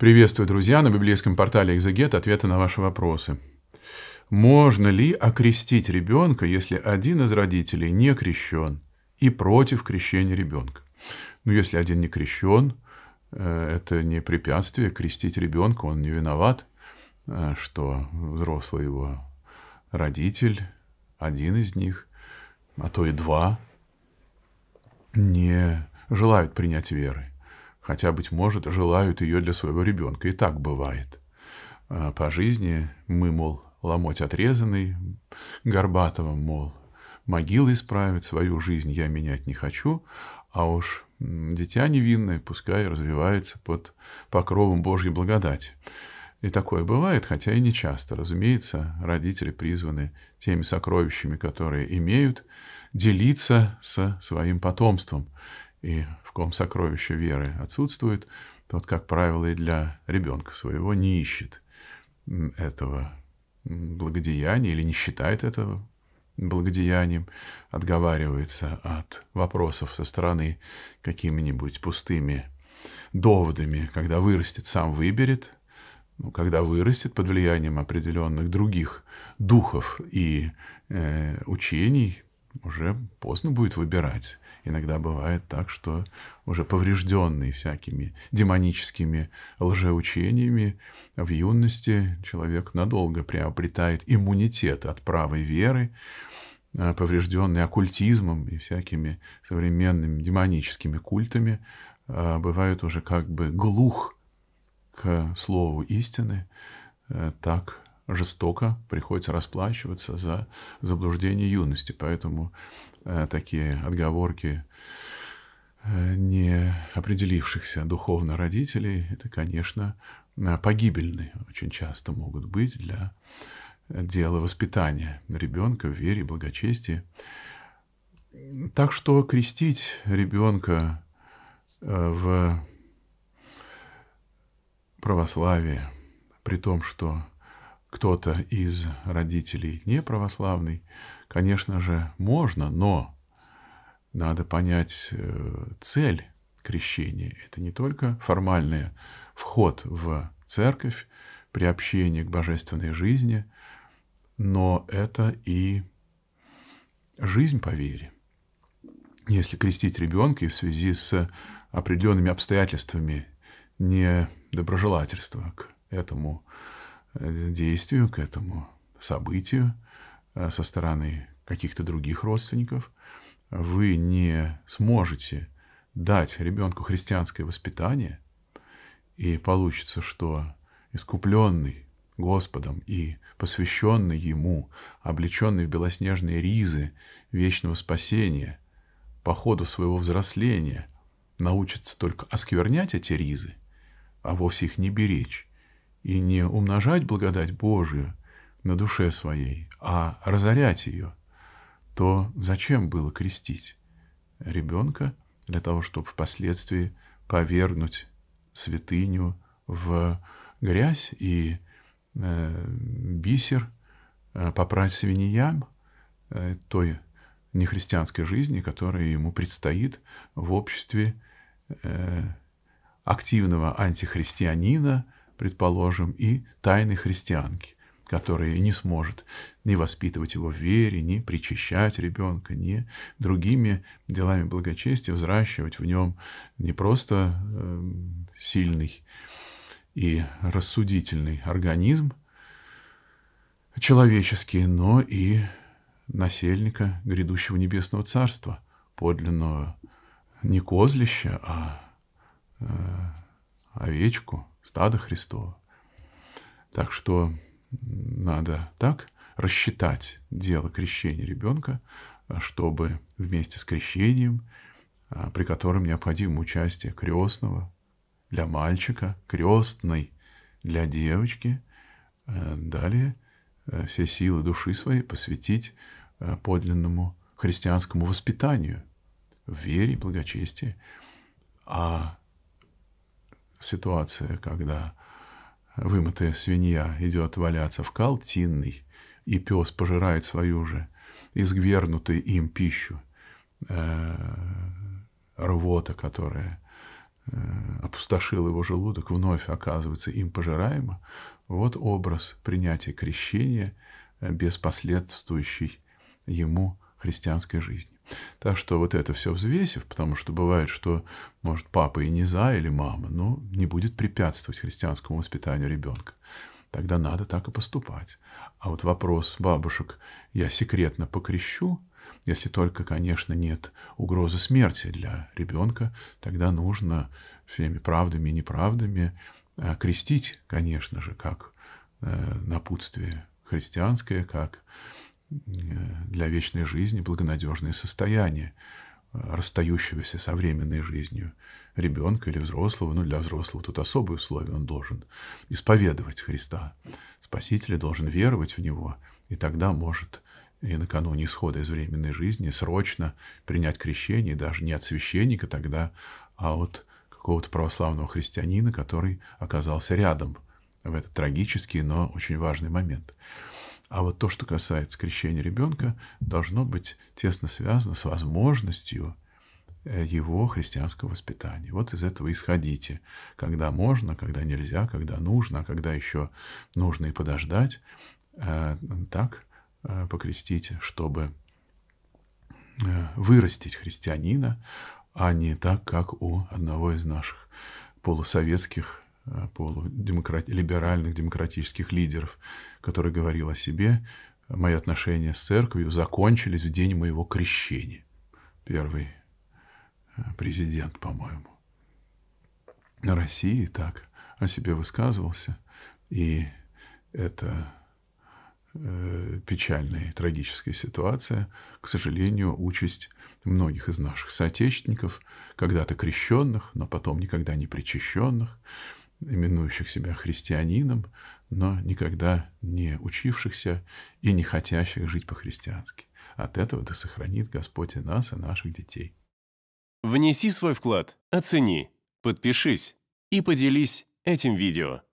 Приветствую, друзья, на библейском портале «Экзегет» ответы на ваши вопросы. Можно ли окрестить ребенка, если один из родителей не крещен и против крещения ребенка? Ну, если один не крещен, э, это не препятствие крестить ребенка, он не виноват, э, что взрослый его родитель, один из них, а то и два, не желают принять веры хотя, быть может, желают ее для своего ребенка. И так бывает. А, по жизни мы, мол, ломоть отрезанный, Горбатова, мол, могилы исправить, свою жизнь я менять не хочу, а уж дитя невинное пускай развивается под покровом Божьей благодати. И такое бывает, хотя и не часто. Разумеется, родители призваны теми сокровищами, которые имеют, делиться со своим потомством и в ком сокровище веры отсутствует, тот, как правило, и для ребенка своего не ищет этого благодеяния или не считает этого благодеянием, отговаривается от вопросов со стороны какими-нибудь пустыми доводами, когда вырастет, сам выберет, ну, когда вырастет под влиянием определенных других духов и э, учений, уже поздно будет выбирать. Иногда бывает так, что уже поврежденный всякими демоническими лжеучениями в юности человек надолго приобретает иммунитет от правой веры, а, поврежденный оккультизмом и всякими современными демоническими культами, а, бывает уже как бы глух к слову истины, э, так жестоко приходится расплачиваться за заблуждение юности. Поэтому Э, такие отговорки э, не определившихся духовно родителей, это, конечно, э, погибельны очень часто могут быть для дела воспитания ребенка в вере и благочестии. Так что крестить ребенка в православии, при том, что кто-то из родителей не православный, Конечно же, можно, но надо понять э, цель крещения. Это не только формальный вход в церковь, приобщение к божественной жизни, но это и жизнь по вере. Если крестить ребенка и в связи с определенными обстоятельствами недоброжелательства к этому э, действию, к этому событию – Э, со стороны каких-то других родственников, вы не сможете дать ребенку христианское воспитание, и получится, что искупленный Господом и посвященный Ему, облеченный в белоснежные ризы вечного спасения, по ходу своего взросления научится только осквернять эти ризы, а вовсе их не беречь, и не умножать благодать Божию, на душе своей, а разорять ее, то зачем было крестить ребенка для того, чтобы впоследствии повергнуть святыню в грязь и э, бисер, э, попрать свиньям э, той нехристианской жизни, которая ему предстоит в обществе э, активного антихристианина, предположим, и тайной христианки который не сможет ни воспитывать его в вере, ни причащать ребенка, ни другими делами благочестия взращивать в нем не просто эм, сильный и рассудительный организм человеческий, но и насельника грядущего небесного царства, подлинного не козлища, а э, овечку, стада Христова. Так что надо так рассчитать дело крещения ребенка, э, чтобы вместе с крещением, э, при котором необходимо участие крестного для мальчика, крестный для девочки, э, далее все силы души своей посвятить подлинному христианскому воспитанию в вере и благочестии. А ситуация, когда вымытая свинья идет валяться в колтинной, и пес пожирает свою же изгвернутую им пищу, э, рвота, которая э, опустошила его желудок, вновь оказывается им пожираема, вот образ принятия крещения э, без последствующей ему христианской жизни. Так что вот это все взвесив, потому что бывает, что, может, папа и не за, или мама, но не будет препятствовать христианскому воспитанию ребенка. Тогда надо так и поступать. А вот вопрос бабушек «я секретно покрещу», если только, конечно, нет угрозы смерти для ребенка, тогда нужно всеми правдами и неправдами э, крестить, конечно же, как э, напутствие христианское, как для вечной жизни благонадежное состояние э, расстающегося со временной жизнью ребенка или взрослого, ну, для взрослого тут особые условия, он должен исповедовать Христа, Спасителя, должен веровать в Него, и тогда может и накануне исхода из временной жизни срочно принять крещение, даже не от священника тогда, а от какого-то православного христианина, который оказался рядом в этот трагический, но очень важный момент. А вот то, что касается крещения ребенка, должно быть тесно связано с возможностью э, его христианского воспитания. Вот из этого исходите. Когда можно, когда нельзя, когда нужно, а когда еще нужно и подождать, э, так э, покрестите, чтобы вырастить христианина, а не так, как у одного из наших полусоветских Э, полудемократ... либеральных демократических лидеров, который говорил о себе, мои отношения с церковью закончились в день моего крещения. Первый э, президент, по-моему. На России так о себе высказывался, и это э, печальная и трагическая ситуация, к сожалению, участь многих из наших соотечественников, когда-то крещенных, но потом никогда не причащенных, именующих себя христианином, но никогда не учившихся и не хотящих жить по-христиански. От этого да сохранит Господь и нас, и наших детей. Внеси свой вклад, оцени, подпишись и поделись этим видео.